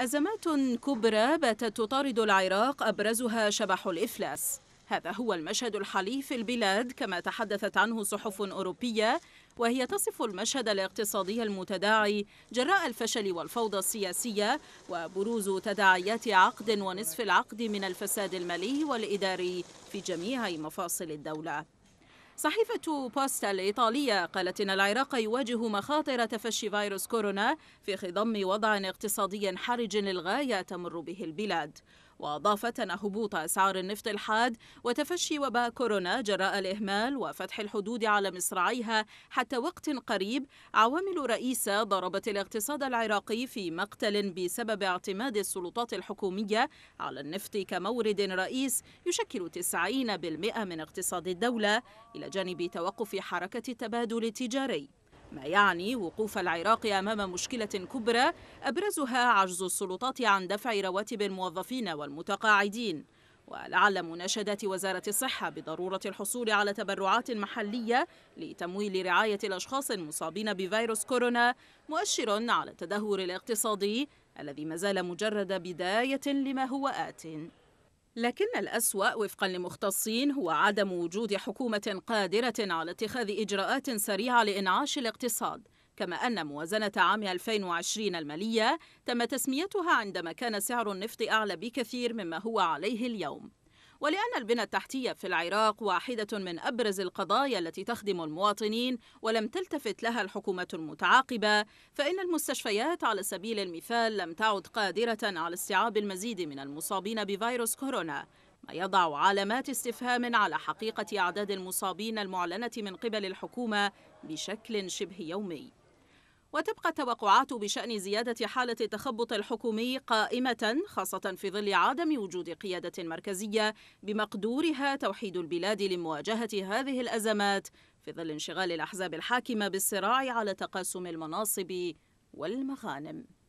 أزمات كبرى باتت تطارد العراق أبرزها شبح الإفلاس هذا هو المشهد الحالي في البلاد كما تحدثت عنه صحف أوروبية وهي تصف المشهد الاقتصادي المتداعي جراء الفشل والفوضى السياسية وبروز تداعيات عقد ونصف العقد من الفساد المالي والإداري في جميع مفاصل الدولة صحيفة بوستا الإيطالية قالت إن العراق يواجه مخاطر تفشي فيروس كورونا في خضم وضع اقتصادي حرج للغاية تمر به البلاد وأضافت أن هبوط أسعار النفط الحاد وتفشي وباء كورونا جراء الإهمال وفتح الحدود على مصراعيها حتى وقت قريب عوامل رئيسة ضربت الاقتصاد العراقي في مقتل بسبب اعتماد السلطات الحكومية على النفط كمورد رئيس يشكل 90% من اقتصاد الدولة إلى جانب توقف حركة التبادل التجاري ما يعني وقوف العراق أمام مشكلة كبرى أبرزها عجز السلطات عن دفع رواتب الموظفين والمتقاعدين ولعل مناشدات وزارة الصحة بضرورة الحصول على تبرعات محلية لتمويل رعاية الأشخاص المصابين بفيروس كورونا مؤشر على التدهور الاقتصادي الذي ما زال مجرد بداية لما هو آتٍ لكن الأسوأ وفقا لمختصين هو عدم وجود حكومة قادرة على اتخاذ إجراءات سريعة لإنعاش الاقتصاد كما أن موازنة عام 2020 المالية تم تسميتها عندما كان سعر النفط أعلى بكثير مما هو عليه اليوم ولأن البنى التحتية في العراق واحدة من أبرز القضايا التي تخدم المواطنين ولم تلتفت لها الحكومة المتعاقبة فإن المستشفيات على سبيل المثال لم تعد قادرة على استيعاب المزيد من المصابين بفيروس كورونا ما يضع علامات استفهام على حقيقة أعداد المصابين المعلنة من قبل الحكومة بشكل شبه يومي وتبقى التوقعات بشأن زيادة حالة التخبط الحكومي قائمة خاصة في ظل عدم وجود قيادة مركزية بمقدورها توحيد البلاد لمواجهة هذه الأزمات في ظل انشغال الأحزاب الحاكمة بالصراع على تقاسم المناصب والمغانم